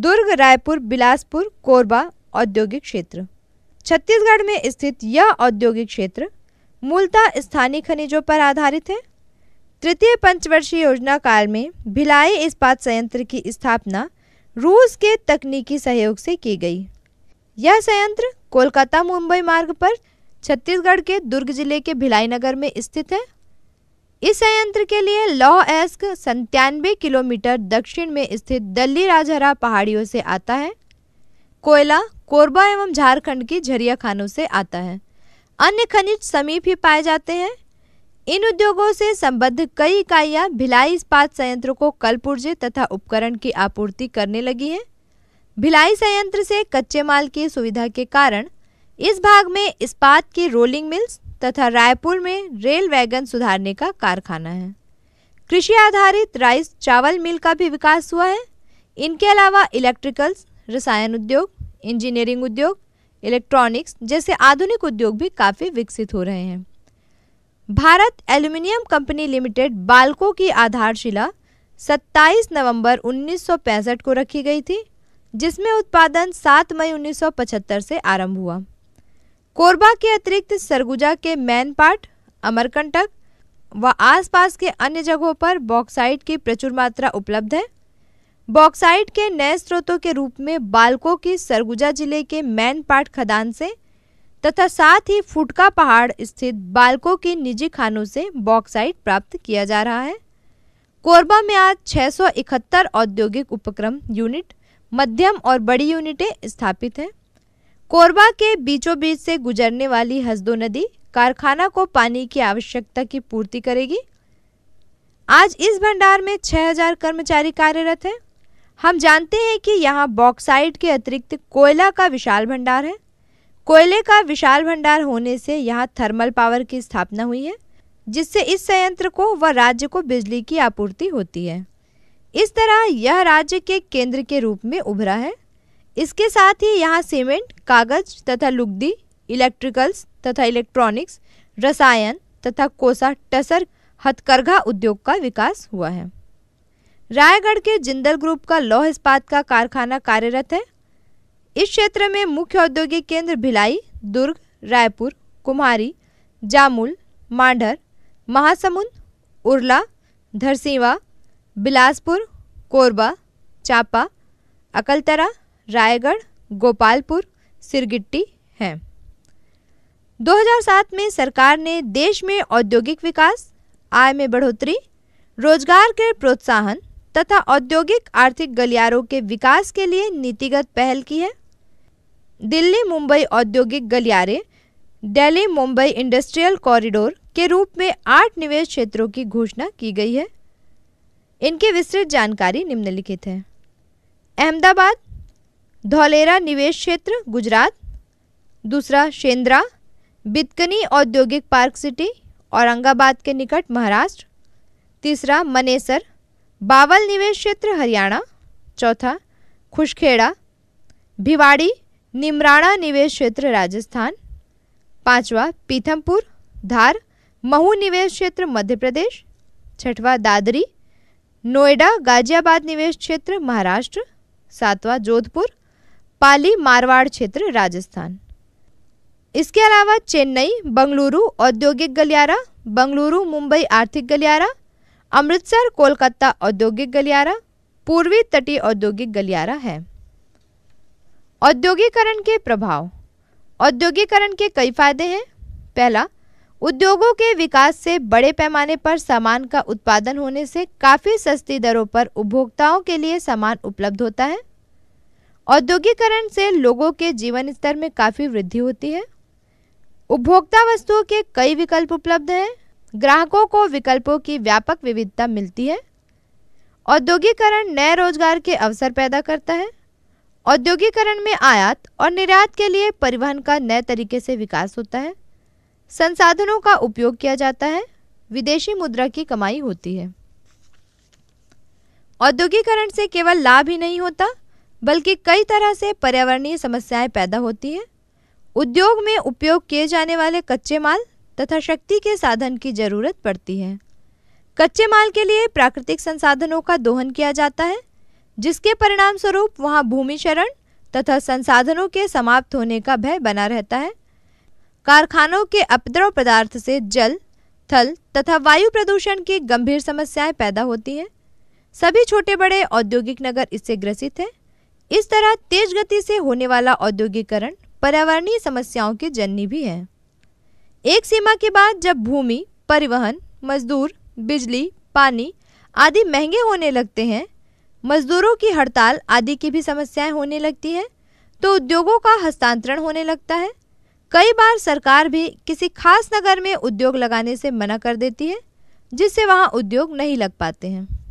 दुर्ग रायपुर बिलासपुर कोरबा औद्योगिक क्षेत्र छत्तीसगढ़ में स्थित यह औद्योगिक क्षेत्र मूलतः स्थानीय खनिजों पर आधारित है तृतीय पंचवर्षीय योजना काल में भिलाई इस्पात संयंत्र की स्थापना रूस के तकनीकी सहयोग से की गई यह संयंत्र कोलकाता मुंबई मार्ग पर छत्तीसगढ़ के दुर्ग जिले के भिलाई नगर में स्थित है इस संयंत्र के लिए लॉ एस्क संतानवे किलोमीटर दक्षिण में स्थित दल्ली राजहरा पहाड़ियों से आता है कोयला कोरबा एवं झारखंड की झरिया खानों से आता है अन्य खनिज समीप ही पाए जाते हैं इन उद्योगों से संबद्ध कई इकाइयाँ भिलाई इस्पात संयंत्र को कल पुर्जे तथा उपकरण की आपूर्ति करने लगी हैं भिलाई संयंत्र से कच्चे माल की सुविधा के कारण इस भाग में इस्पात की रोलिंग मिल्स तथा रायपुर में रेल वैगन सुधारने का कारखाना है कृषि आधारित राइस चावल मिल का भी विकास हुआ है इनके अलावा इलेक्ट्रिकल्स रसायन उद्योग इंजीनियरिंग उद्योग इलेक्ट्रॉनिक्स जैसे आधुनिक उद्योग भी काफ़ी विकसित हो रहे हैं Bharat aluminium company limited BALCO की आधारशिला 27 नवंबर 1965 को रखी गई थी जिसमें उत्पादन 7 मई 1975 से आरंभ हुआ कोरबा के अतिरिक्त सरगुजा के मैनपाट अमरकंटक व आसपास के अन्य जगहों पर बॉक्साइट की प्रचुर मात्रा उपलब्ध है बॉक्साइट के नए स्रोतों के रूप में बालकों की सरगुजा जिले के मैनपाट खदान से तथा साथ ही फुटका पहाड़ स्थित बालकों की निजी खानों से बॉक्साइट प्राप्त किया जा रहा है कोरबा में आज 671 औद्योगिक उपक्रम यूनिट मध्यम और बड़ी यूनिटें स्थापित हैं कोरबा के बीचों बीच से गुजरने वाली हसदो नदी कारखाना को पानी की आवश्यकता की पूर्ति करेगी आज इस भंडार में 6000 कर्मचारी कार्यरत हैं हम जानते हैं कि यहाँ बॉक्साइड के अतिरिक्त कोयला का विशाल भंडार है कोयले का विशाल भंडार होने से यहाँ थर्मल पावर की स्थापना हुई है जिससे इस संयंत्र को व राज्य को बिजली की आपूर्ति होती है इस तरह यह राज्य के केंद्र के रूप में उभरा है इसके साथ ही यहाँ सीमेंट कागज तथा लुगदी इलेक्ट्रिकल्स तथा इलेक्ट्रॉनिक्स रसायन तथा कोसा टसर हथकरघा उद्योग का विकास हुआ है रायगढ़ के जिंदल ग्रुप का लौह इस्पात का कारखाना कार्यरत है इस क्षेत्र में मुख्य औद्योगिक केंद्र भिलाई दुर्ग रायपुर कुमारी जामुल मांढर महासमुंद उरला धरसीवा बिलासपुर कोरबा चापा अकलतरा रायगढ़ गोपालपुर सिरगिट्टी हैं 2007 में सरकार ने देश में औद्योगिक विकास आय में बढ़ोतरी रोजगार के प्रोत्साहन तथा औद्योगिक आर्थिक गलियारों के विकास के लिए नीतिगत पहल की है दिल्ली मुंबई औद्योगिक गलियारे दिल्ली मुंबई इंडस्ट्रियल कॉरिडोर के रूप में आठ निवेश क्षेत्रों की घोषणा की गई है इनकी विस्तृत जानकारी निम्नलिखित है अहमदाबाद धौलेरा निवेश क्षेत्र गुजरात दूसरा शेंद्रा बितकनी औद्योगिक पार्क सिटी औरंगाबाद के निकट महाराष्ट्र तीसरा मनेसर बावल निवेश क्षेत्र हरियाणा चौथा खुशखेड़ा भिवाड़ी निमराणा निवेश क्षेत्र राजस्थान पांचवा पीथमपुर धार महू निवेश क्षेत्र मध्य प्रदेश छठवा दादरी नोएडा गाजियाबाद निवेश क्षेत्र महाराष्ट्र सातवां जोधपुर पाली मारवाड़ क्षेत्र राजस्थान इसके अलावा चेन्नई बंगलुरु औद्योगिक गलियारा बंगलुरु मुंबई आर्थिक गलियारा अमृतसर कोलकाता औद्योगिक गलियारा पूर्वी तटीय औद्योगिक गलियारा है औद्योगिकरण के प्रभाव औद्योगिकरण के कई फायदे हैं पहला उद्योगों के विकास से बड़े पैमाने पर सामान का उत्पादन होने से काफ़ी सस्ती दरों पर उपभोक्ताओं के लिए सामान उपलब्ध होता है औद्योगिकरण से लोगों के जीवन स्तर में काफ़ी वृद्धि होती है उपभोक्ता वस्तुओं के कई विकल्प उपलब्ध हैं ग्राहकों को विकल्पों की व्यापक विविधता मिलती है औद्योगिकरण नए रोजगार के अवसर पैदा करता है औद्योगिकरण में आयात और निर्यात के लिए परिवहन का नए तरीके से विकास होता है संसाधनों का उपयोग किया जाता है विदेशी मुद्रा की कमाई होती है औद्योगिकरण से केवल लाभ ही नहीं होता बल्कि कई तरह से पर्यावरणीय समस्याएं पैदा होती हैं उद्योग में उपयोग किए जाने वाले कच्चे माल तथा शक्ति के साधन की जरूरत पड़ती है कच्चे माल के लिए प्राकृतिक संसाधनों का दोहन किया जाता है जिसके परिणाम स्वरूप वहाँ भूमि शरण तथा संसाधनों के समाप्त होने का भय बना रहता है कारखानों के अपद्रव पदार्थ से जल थल तथा वायु प्रदूषण की गंभीर समस्याएं पैदा होती हैं सभी छोटे बड़े औद्योगिक नगर इससे ग्रसित हैं इस तरह तेज गति से होने वाला औद्योगिकरण पर्यावरणीय समस्याओं की जननी भी है एक सीमा के बाद जब भूमि परिवहन मजदूर बिजली पानी आदि महंगे होने लगते हैं मजदूरों की हड़ताल आदि की भी समस्याएं होने लगती हैं तो उद्योगों का हस्तांतरण होने लगता है कई बार सरकार भी किसी खास नगर में उद्योग लगाने से मना कर देती है जिससे वहाँ उद्योग नहीं लग पाते हैं